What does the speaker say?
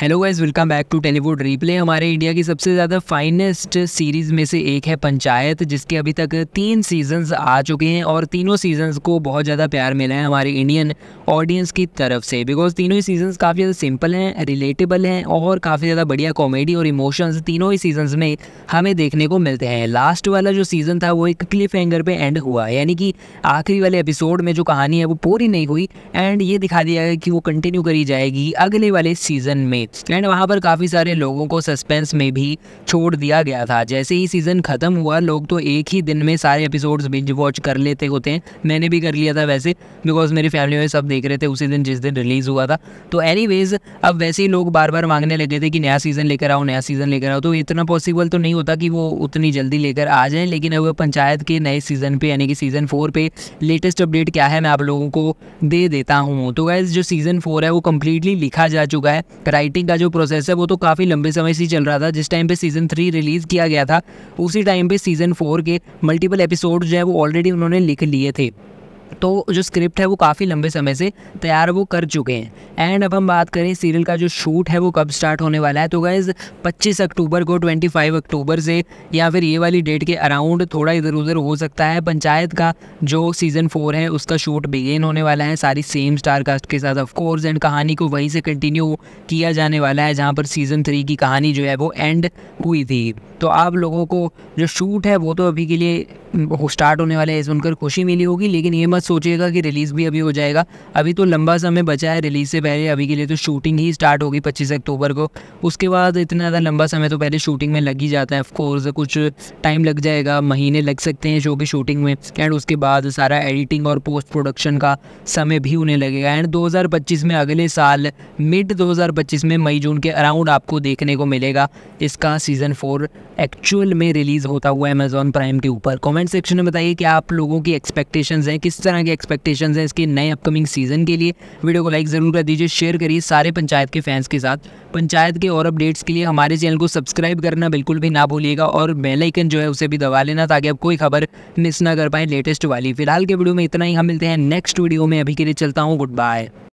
hello guys welcome back to Tellywood replay हमारे India की सबसे ज़्यादा फाइनेस्ट सीरीज़ में से एक है पंचायत जिसके अभी तक तीन सीजन्स आ चुके हैं और तीनों सीजन्स को बहुत ज़्यादा प्यार मिला है हमारे इंडियन ऑडियंस की तरफ से बिकॉज तीनों ही सीजन्स काफ़ी ज़्यादा सिंपल हैं रिलेटेबल हैं और काफ़ी ज़्यादा बढ़िया कॉमेडी और इमोशंस तीनों ही सीजन्स में हमें देखने को मिलते हैं लास्ट वाला जो सीज़न था वो एक क्लिफ हैंगर पर एंड हुआ यानी कि आखिरी वाले एपिसोड में जो कहानी है वो पूरी नहीं हुई एंड ये दिखा दिया गया कि वो कंटिन्यू करी जाएगी अगले वाले सीज़न में एंड वहाँ पर काफ़ी सारे लोगों को सस्पेंस में भी छोड़ दिया गया था जैसे ही सीज़न ख़त्म हुआ लोग तो एक ही दिन में सारे एपिसोड्स बिंज वॉच कर लेते होते हैं मैंने भी कर लिया था वैसे बिकॉज मेरी फैमिली में सब देख रहे थे उसी दिन जिस दिन रिलीज़ हुआ था तो एनी अब वैसे ही लोग बार बार मांगने लगे थे कि नया सीज़न लेकर आओ नया सीज़न लेकर आओ तो इतना पॉसिबल तो नहीं होता कि वो उतनी जल्दी लेकर आ जाएँ लेकिन अब पंचायत के नए सीज़न पर यानी कि सीज़न फोर पे लेटेस्ट अपडेट क्या है मैं आप लोगों को दे देता हूँ तो वैसे जो सीज़न फोर है वो कम्प्लीटली लिखा जा चुका है राइट मार्केटिंग का जो प्रोसेस है वो तो काफ़ी लंबे समय से चल रहा था जिस टाइम पे सीज़न थ्री रिलीज़ किया गया था उसी टाइम पे सीज़न फोर के मल्टीपल एपिसोड जो है वो ऑलरेडी उन्होंने लिख लिए थे तो जो स्क्रिप्ट है वो काफ़ी लंबे समय से तैयार वो कर चुके हैं एंड अब हम बात करें सीरियल का जो शूट है वो कब स्टार्ट होने वाला है तो गैज़ 25 अक्टूबर को 25 अक्टूबर से या फिर ये वाली डेट के अराउंड थोड़ा इधर उधर हो सकता है पंचायत का जो सीज़न फोर है उसका शूट बिगेन होने वाला है सारी सेम स्टार कास्ट के साथ ऑफकोर्स एंड कहानी को वहीं से कंटिन्यू किया जाने वाला है जहाँ पर सीज़न थ्री की कहानी जो है वो एंड हुई थी तो आप लोगों को जो शूट है वो तो अभी के लिए स्टार्ट होने वाला है सुनकर खुशी मिली होगी लेकिन ये मत सोचिएगा कि रिलीज़ भी अभी हो जाएगा अभी तो लंबा समय बचा है रिलीज़ से पहले अभी के लिए तो शूटिंग ही स्टार्ट होगी पच्चीस अक्टूबर को उसके बाद इतना ज़्यादा लंबा समय तो पहले शूटिंग में लग ही जाता है ऑफकोर्स कुछ टाइम लग जाएगा महीने लग सकते हैं शो की शूटिंग में एंड उसके बाद सारा एडिटिंग और पोस्ट प्रोडक्शन का समय भी उन्हें लगेगा एंड दो में अगले साल मिड दो में मई जून के अराउंड आपको देखने को मिलेगा इसका सीज़न फोर एक्चुअल में रिलीज़ होता हुआ अमेजोन प्राइम के ऊपर कमेंट सेक्शन में बताइए कि आप लोगों की एक्सपेक्टेशंस हैं किस तरह के एक्सपेक्टेशन हैं इसके नए अपकमिंग सीजन के लिए वीडियो को लाइक ज़रूर कर दीजिए शेयर करिए सारे पंचायत के फैंस के साथ पंचायत के और अपडेट्स के लिए हमारे चैनल को सब्सक्राइब करना बिल्कुल भी ना भूलिएगा और बेलाइकन जो है उसे भी दबा लेना ताकि आप कोई खबर मिस ना कर पाए लेटेस्ट वाली फिलहाल के वीडियो में इतना ही हम मिलते हैं नेक्स्ट वीडियो में अभी के लिए चलता हूँ गुड बाय